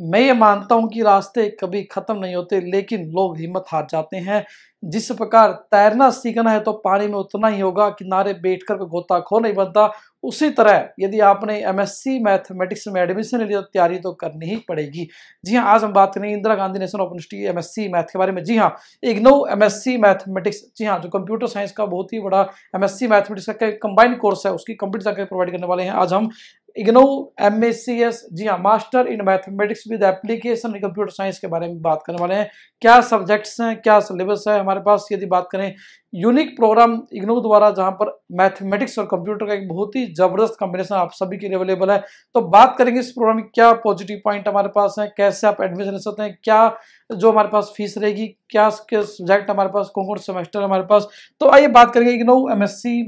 मैं ये मानता हूँ कि रास्ते कभी ख़त्म नहीं होते लेकिन लोग हिम्मत हार जाते हैं जिस प्रकार तैरना सीखना है तो पानी में उतना ही होगा किनारे बैठ कर खो नहीं बनता उसी तरह यदि आपने एमएससी मैथमेटिक्स में एडमिशन ले लिया तो तैयारी तो करनी ही पड़ेगी जी हाँ आज हम बात करेंगे Indira Gandhi National Open University MSc math के बारे में जी हाँ इग्नो सी मैथमेटिक्स जी हाँ जो कंप्यूटर साइंस का बहुत ही बड़ा सी मैथमेटिक्स का कंबाइंड कोर्स है उसकी कंप्लीट जानकारी प्रोवाइड करने वाले हैं आज हम इग्नो एम जी हाँ master in mathematics with application computer science के बारे में बात करने वाले हैं क्या सब्जेक्ट्स हैं क्या सिलेबस है हमारे पास यदि बात करें यूनिक प्रोग्राम इग्नो द्वारा जहां पर मैथमेटिक्स और कंप्यूटर का एक बहुत ही जबरदस्त कॉम्बिनेशन आप सभी के लिए अवेलेबल है तो बात करेंगे इस प्रोग्राम में क्या पॉजिटिव पॉइंट हमारे पास है कैसे आप एडमिशन ले सकते हैं क्या जो हमारे पास फीस रहेगी क्या सब्जेक्ट हमारे पास कौन कौन सेमेस्टर हमारे पास तो आइए बात करेंगे इग्नो एम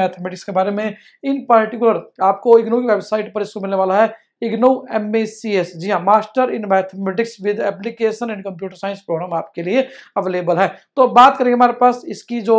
मैथमेटिक्स के बारे में इन पर्टिकुलर आपको इग्नो की वेबसाइट पर इसको मिलने वाला है इग्नो एम जी हाँ master in mathematics with application in computer science program आपके लिए अवेलेबल है तो बात करेंगे हमारे पास इसकी जो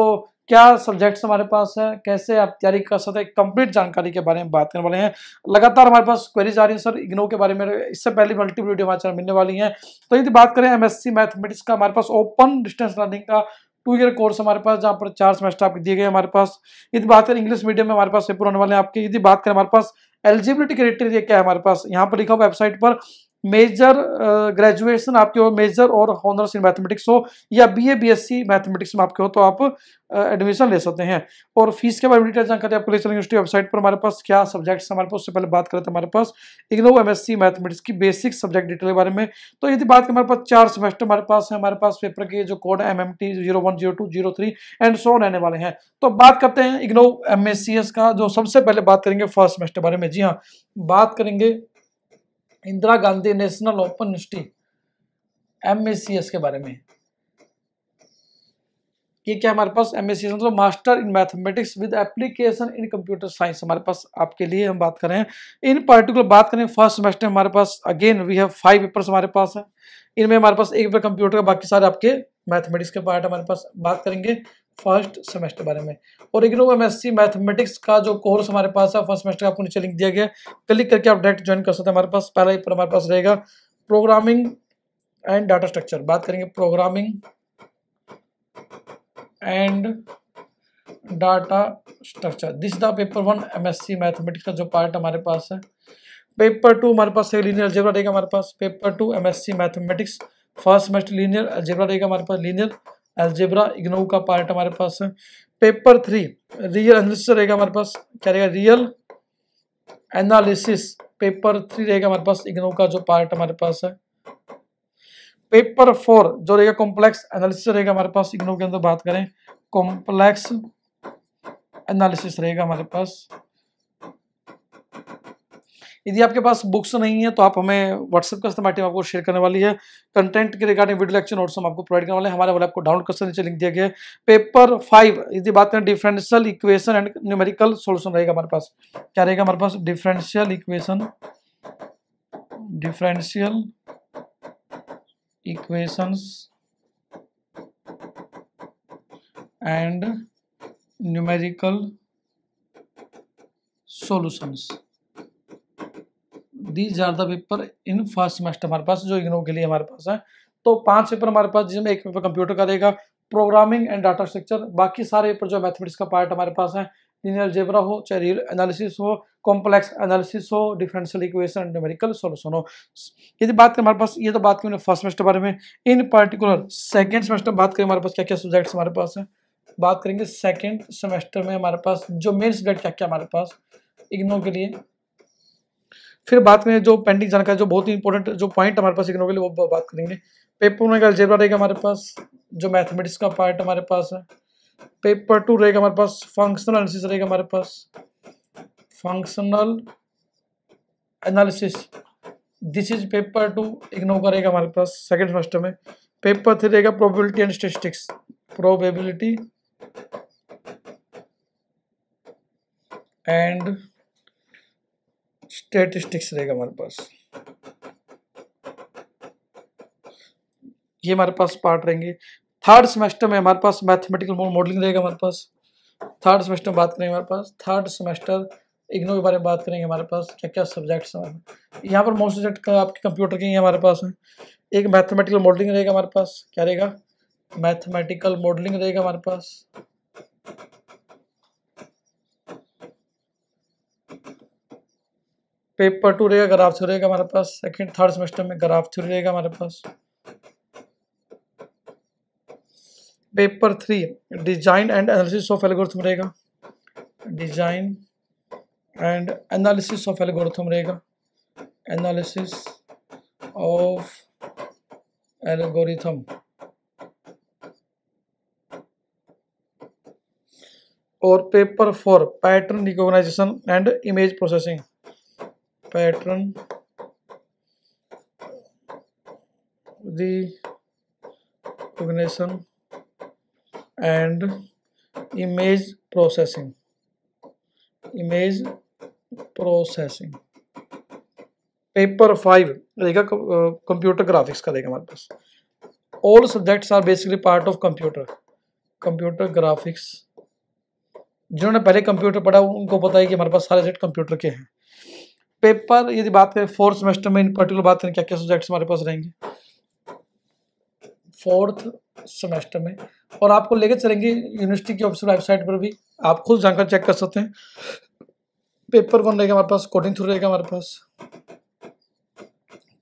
क्या सब्जेक्ट्स हमारे पास है कैसे आप तैयारी कर सकते हैं कंप्लीट जानकारी के बारे में बात करने वाले हैं लगातार हमारे पास क्वेरीज आ रही है सर इग्नो के बारे में इससे पहले मल्टीपल वीडियो हमारे चैनल मिलने वाली हैं तो यदि बात करें एमएससी मैथमेटिक्स का हमारे पास ओपन डिस्टेंस लर्निंग का टू ईयर कोर्स हमारे पास जहाँ पर चार सेमेस्टर आपके दिए गए हमारे पास यदि बात करें इंग्लिश मीडियम में हमारे पास पेपर होने वाले हैं आपके यदि बात करें हमारे पास एलिजिबिलिटी क्राइटेरिया क्या है हमारे पास यहाँ पर लिखा वेबसाइट पर मेजर ग्रेजुएशन आपके हो मेजर और हॉनर्स इन मैथमेटिक्स हो या बीए बीएससी मैथमेटिक्स में आपके हो तो आप एडमिशन ले सकते हैं और फीस के बारे में डिटेल जानकारी आपको लेक्चर यूनिवर्सिटी वेबसाइट पर हमारे पास क्या सब्जेक्ट्स हमारे पास उससे पहले बात करें तो हमारे पास इग्नो एमएससी मैथमेटिक्स की बेसिक सब्जेक्ट डिटेल के बारे में तो यदि बात करें हमारे पास चार सेमेस्टर हमारे पास है हमारे पास पेपर के जो कोड है M M T zero one zero two zero three and so रहने वाले हैं तो बात करते हैं इग्नो एम का जो सबसे पहले बात करेंगे फर्स्ट सेमेस्टर बारे में जी हाँ बात करेंगे Indira Gandhi National Open University M के बारे में ये क्या हमारे पास एम एस मतलब master in mathematics with application in computer science हमारे पास आपके लिए हम बात करें इन पर्टिकुलर बात करें फर्स्ट सेमेस्टर हमारे पास again we have five papers हमारे पास है इनमें हमारे पास एक पेपर कंप्यूटर का बाकी सारे आपके मैथमेटिक्स के पार्ट हमारे पास बात करेंगे फर्स्ट सेमेस्टर बारे में और इग्नू एम एस मैथमेटिक्स का जो कोर्स हमारे पास है फर्स्ट सेमेस्टर का आपको नीचे लिंक दिया गया क्लिक करके आप डायरेक्ट ज्वाइन कर सकते हैं हमारे पास पहला ही पर हमारे पास रहेगा प्रोग्रामिंग एंड डाटा स्ट्रक्चर बात करेंगे programming and data structure this the paper one MSc mathematics का जो पार्ट हमारे पास है पेपर टू हमारे पास लीनियर अलजेब्रा रहेगा हमारे पास paper two MSc mathematics first semester linear algebra रहेगा हमारे पास लीनियर एल्जेब्रा इग्नू का पार्ट हमारे पास है पेपर थ्री रियल एनालिसिस रहेगा हमारे पास क्या रहेगा रियल एनालिसिस पेपर थ्री रहेगा हमारे पास इग्नू का जो पार्ट हमारे पास है पेपर फोर जो रहेगा कॉम्प्लेक्स एनालिसिस रहेगा हमारे पास इग्नू के अंदर बात करें कॉम्प्लेक्स एनालिसिस रहेगा हमारे पास यदि आपके पास बुक्स नहीं है तो आप हमें व्हाट्सएप का इस्तेमाल टीम आपको शेयर करने वाली है कंटेंट के रिगार्डिंग वीडियो लेक्चर नोट्स हम आपको प्रोवाइड करने वाले हैं हमारे वाले आपको डाउनलोड कर नीचे लिंक दिया गया है पेपर फाइव यदि बात करें differential equation and numerical solution रहेगा हमारे पास क्या रहेगा हमारे पास differential equation differential equations and न्यूमेरिकल solutions these are the paper in first semester हमारे पास जो इग्नो के लिए हमारे पास है तो पांच पेपर हमारे पास जिसमें एक पेपर कंप्यूटर का रहेगा प्रोग्रामिंग एंड डाटा स्ट्रक्चर बाकी सारे पेपर जो मैथमेटिक्स का पार्ट हमारे पास है लिनियर जेबरा हो चाहे रियल एनालिसिस हो कॉम्प्लेक्स एनालिसिस हो डिफरेंशियल इक्वेशन न्यूमेरिकल सॉल्यूशन हो यदि बात करें हमारे पास ये तो बात करें फर्स्ट सेमेस्टर बारे में इन पर्टिकुलर सेकेंड सेमेस्टर बात करें हमारे पास क्या क्या सब्जेक्ट्स हमारे पास है बात करेंगे सेकेंड सेमेस्टर में हमारे पास जो मेन सब्जेक्ट क्या क्या हमारे पास इग्नो के लिए फिर बात करें जो पेंडिंग जानकारी जो बहुत ही इंपॉर्टेंट जो पॉइंट हमारे पास इग्नो के लिए वो बात करेंगे पेपर वन का जेबरा रहेगा हमारे पास जो मैथमेटिक्स का पार्ट हमारे पास है पेपर टू रहेगा हमारे पास फंक्शनल एनालिसिस रहेगा हमारे पास functional analysis this is paper two IGNOU करेगा हमारे पास सेकेंड सेमेस्टर में पेपर थ्री रहेगा probability and statistics probability and statistics रहेगा हमारे पास ये हमारे पास पार्ट रहेंगे थर्ड सेमेस्टर में हमारे पास मैथमेटिकल मॉडलिंग रहेगा हमारे पास थर्ड सेमेस्टर में बात करेंगे हमारे पास थर्ड सेमेस्टर इग्नो के बारे में बात करेंगे हमारे पास क्या क्या सब्जेक्ट्स हैं यहाँ पर मोस्ट सब्जेक्ट आपके कंप्यूटर के ही हमारे पास हैं एक मैथमेटिकल मॉडलिंग रहेगा हमारे पास क्या रहेगा मैथमेटिकल मॉडलिंग रहेगा हमारे पास पेपर टू रहेगा ग्राफ थ्योरी रहेगा हमारे पास सेकंड थर्ड सेमेस्टर में ग्राफ थ्योरी रहेगा हमारे पास paper three design and analysis of algorithm रहेगा design and analysis of algorithm रहेगा एनालिसिस ऑफ एल्गोरिथम और paper four pattern recognisation and image processing pattern recognition and image processing image processing paper five रहेगा computer graphics का रहेगा हमारे पास all subjects are basically part of computer computer graphics जिन्होंने पहले computer पढ़ा उनको पता है कि हमारे पास सारे सब्जेक्ट कंप्यूटर के हैं पेपर यदि बात करें फोर्थ सेमेस्टर में इन पर्टिकुलर बात करें क्या क्या सब्जेक्ट्स हमारे पास रहेंगे फोर्थ सेमेस्टर में और आपको लेके चलेंगे यूनिवर्सिटी की ऑफिशियल वेबसाइट पर भी आप खुद जाकर चेक कर सकते हैं पेपर कौन रहेगा हमारे पास कोडिंग थ्रू रहेगा हमारे पास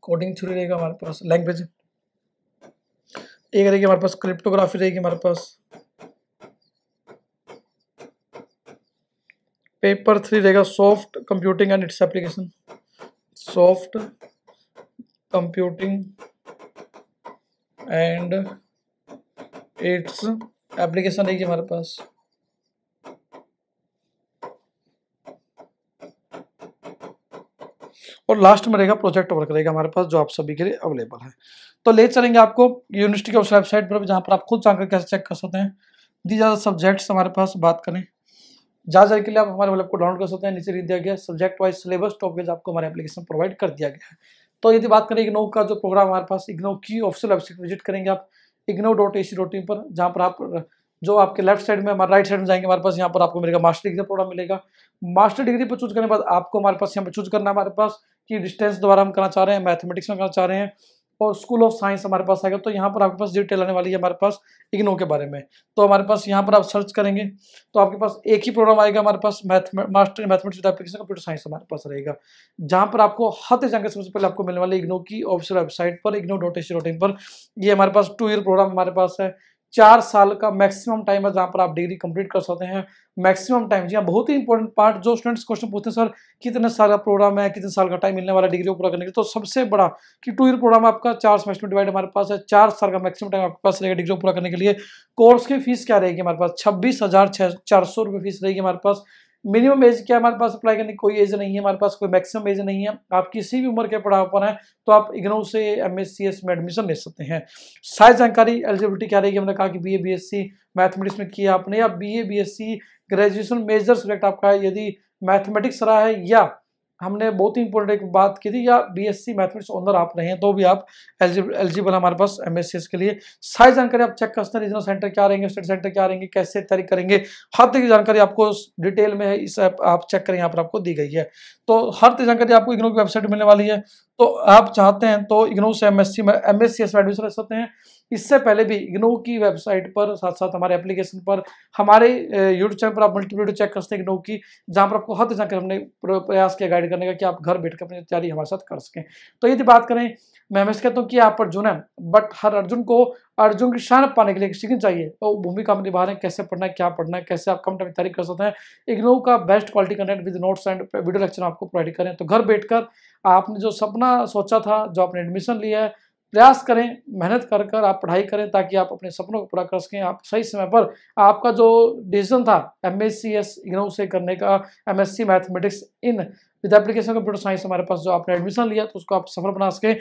कोडिंग थ्रू रहेगा हमारे पास लैंग्वेज एक रहेगी हमारे पास क्रिप्टोग्राफी रहेगी हमारे पास पेपर थ्री रहेगा soft computing and its application soft computing and its application रहेगी हमारे पास और लास्ट में रहेगा प्रोजेक्ट वर्क रहेगा हमारे पास जो आप सभी के लिए अवेलेबल है तो ले चलेंगे आपको यूनिवर्सिटी के उस वेबसाइट पर जहां पर आप खुद जाकर कैसे चेक कर सकते हैं दी ज़्यादा सब्जेक्ट्स हमारे पास बात करें जहाँ जाकर के लिए आप हमारे वेब को डाउनलोड कर सकते हैं नीचे लिख दिया गया सब्जेक्ट वाइज सिलेबस टॉपिक आपको हमारे एप्लीकेशन प्रोवाइड कर दिया गया है तो यदि बात करें इग्नो का जो प्रोग्राम हमारे पास इग्नो की ऑफिशियल वेबसाइट विजिट करेंगे आप IGNOU dot A C dot in पर जहाँ पर आप जो आपके लेफ्ट साइड में हमारे राइट साइड में जाएंगे हमारे पास यहाँ पर आपको मिलेगा मास्टर डिग्री प्रोग्राम मिलेगा मास्टर डिग्री पर चूज करने के बाद आपको हमारे पास यहाँ पर चूज करना है हमारे पास कि डिस्टेंस द्वारा हम करना चाह रहे हैं मैथमेटिक्स में करना चाह रहे हैं और स्कूल ऑफ साइंस हमारे पास आएगा तो यहाँ पर आपके पास डिटेल आने वाली है हमारे पास इग्नो के बारे में तो हमारे पास यहाँ पर आप सर्च करेंगे तो आपके पास एक ही प्रोग्राम आएगा हमारे पास master mathematics application computer science हमारे पास रहेगा जहाँ पर आपको हर जानकारी सबसे पहले आपको मिलने वाली इग्नो की ऑफिशियल वेबसाइट पर इग्नो डॉट डॉट इन पर ये हमारे पास टू ईयर प्रोग्राम हमारे पास है चार साल का मैक्सिमम टाइम है जहाँ पर आप डिग्री कंप्लीट कर सकते हैं मैक्सिमम टाइम जी हाँ बहुत ही इंपॉर्टेंट पार्ट जो स्टूडेंट्स क्वेश्चन पूछते हैं सर कितने साल का प्रोग्राम है कितने साल का टाइम मिलने वाला डिग्री को पूरा करने के तो सबसे बड़ा कि टू ईयर प्रोग्राम आपका चार सेमेस्टर डिवाइड हमारे पास है चार साल का मैक्सिमम टाइम आपके पास रहेगा डिग्री को पूरा करने के लिए कोर्स की फीस क्या रहेगी हमारे पास छब्बीस हज़ार चार सौ फीस रहेगी हमारे पास मिनिमम एज क्या हमारे पास अप्लाई करने की कोई एज नहीं है हमारे पास कोई मैक्सिमम एज नहीं है आप किसी भी उम्र के पढ़ाव पर हैं तो आप इग्नू से एम में एडमिशन ले सकते हैं सारी जानकारी एलिजिबिलिटी क्या रहेगी हमने कहा कि B A B S C mathematics में किया आपने या B A B S C graduation major subject आपका यदि मैथमेटिक्स रहा है या हमने बहुत ही इंपॉर्टेंट एक बात की थी या बीएससी मैथमेटिक्स ऑनर आप रहे हैं तो भी आप एलिजिबल एलिजिबल हमारे पास एमएससीएस के लिए सारी जानकारी आप चेक कर सकते हैं रीजनल सेंटर क्या रहेंगे स्टेट सेंटर क्या रहेंगे कैसे तैयारी करेंगे हर तरह की जानकारी आपको डिटेल में इस ऐप आप चेक करें यहाँ पर आपको दी गई है तो हर तरह जानकारी आपको इग्नो की वेबसाइट मिलने वाली है तो आप चाहते हैं तो इग्नो से एम एस सी एडमिशन ले सकते हैं इससे पहले भी इग्नो की वेबसाइट पर साथ साथ हमारे एप्लीकेशन पर हमारे यूट्यूब चैनल पर आप मल्टी वीडियो चेक कर सकते हैं इग्नो की जहाँ पर आपको हर जाकर हमने प्रयास किया गाइड करने का कि आप घर बैठकर अपनी तैयारी हमारे साथ कर सकें तो यदि बात करें मैं हमेशा कहता हूँ कि आप अर्जुन है बट हर अर्जुन को अर्जुन की शान पाने के लिए सीखनी चाहिए तो भूमिका हम निभा रहे हैं कैसे पढ़ना है क्या पढ़ना है कैसे आप कम टाइम तैयारी कर सकते हैं इग्नो का best quality content with notes and video lecture आपको प्रोवाइड करें तो घर बैठकर आपने जो सपना सोचा था जो आपने एडमिशन लिया है प्रयास करें मेहनत कर कर आप पढ़ाई करें ताकि आप अपने सपनों को पूरा कर सकें आप सही समय पर आपका जो डिसीजन था M S C S IGNOU से करने का M S C mathematics in with application computer science हमारे पास जो आपने एडमिशन लिया तो उसको आप सफल बना सकें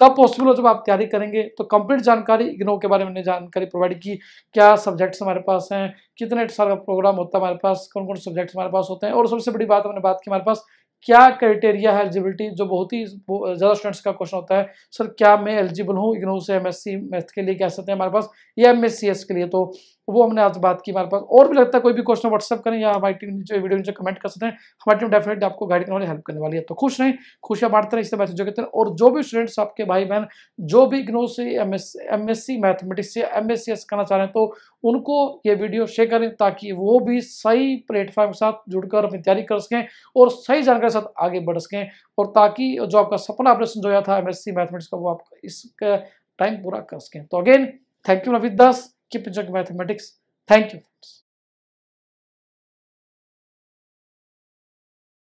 कब पॉसिबल हो जब आप तैयारी करेंगे तो कंप्लीट जानकारी इग्नो के बारे में जानकारी प्रोवाइड की क्या सब्जेक्ट्स हमारे पास हैं कितने साल का प्रोग्राम होता है हमारे पास कौन कौन सब्जेक्ट्स हमारे पास होते हैं और सबसे बड़ी बात हमने बात की हमारे पास क्या क्राइटेरिया है एलिजिबिलिटी जो बहुत ही ज़्यादा स्टूडेंट्स का क्वेश्चन होता है सर क्या मैं एलिजिबल हूँ इग्नू से एम एस सी मैथ के लिए कह सकते हैं हमारे पास या एम एस के लिए तो वो हमने आज बात की हमारे पास और भी लगता है कोई भी क्वेश्चन व्हाट्सअप करें या हमारी टीम नीचे वीडियो नीचे कमेंट कर सकते हैं हमारी टीम डेफिनेटली आपको गाइड करने वाली हेल्प करने वाली है तो खुश रहें खुशियाँ बांटते रहें इससे मैसेज जो कहते हैं और जो भी स्टूडेंट्स आपके भाई बहन जो भी इग्नो से एम एस मैथमेटिक्स से एम एस करना चाह रहे हैं तो उनको ये वीडियो शेयर करें ताकि वो भी सही प्लेटफॉर्म के साथ जुड़कर अपनी तैयारी कर सकें और सही जानकारी के साथ आगे बढ़ सकें और ताकि जो आपका सपना आपने संजोया था एम मैथमेटिक्स का वो आप इसका टाइम पूरा कर सकें तो again thank you Naveed Das Keep enjoying mathematics. Thank you. Friends.